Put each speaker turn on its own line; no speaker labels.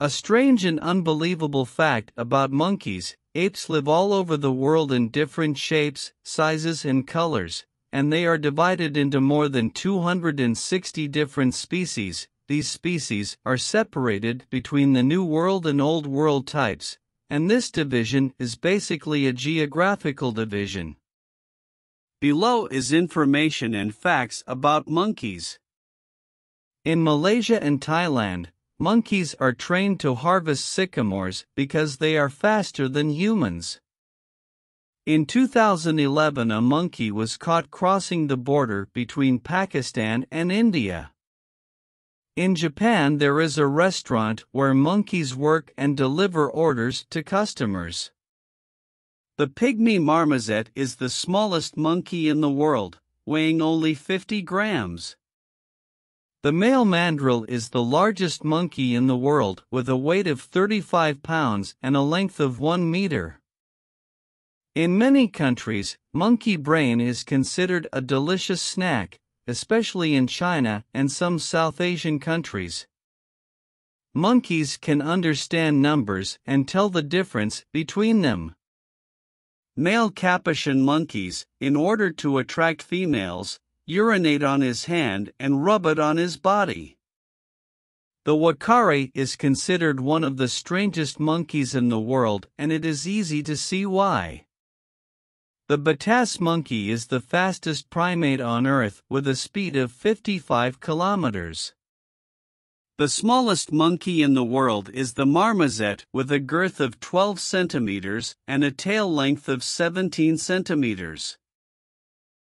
A strange and unbelievable fact about monkeys apes live all over the world in different shapes, sizes, and colors, and they are divided into more than 260 different species. These species are separated between the New World and Old World types, and this division is basically a geographical division. Below is information and facts about monkeys. In Malaysia and Thailand, Monkeys are trained to harvest sycamores because they are faster than humans. In 2011, a monkey was caught crossing the border between Pakistan and India. In Japan, there is a restaurant where monkeys work and deliver orders to customers. The pygmy marmoset is the smallest monkey in the world, weighing only 50 grams. The male mandrill is the largest monkey in the world with a weight of 35 pounds and a length of 1 meter. In many countries, monkey brain is considered a delicious snack, especially in China and some South Asian countries. Monkeys can understand numbers and tell the difference between them. Male capuchin monkeys, in order to attract females, urinate on his hand, and rub it on his body. The wakari is considered one of the strangest monkeys in the world, and it is easy to see why. The Batas monkey is the fastest primate on Earth with a speed of 55 kilometers. The smallest monkey in the world is the marmoset with a girth of 12 centimeters and a tail length of 17 centimeters.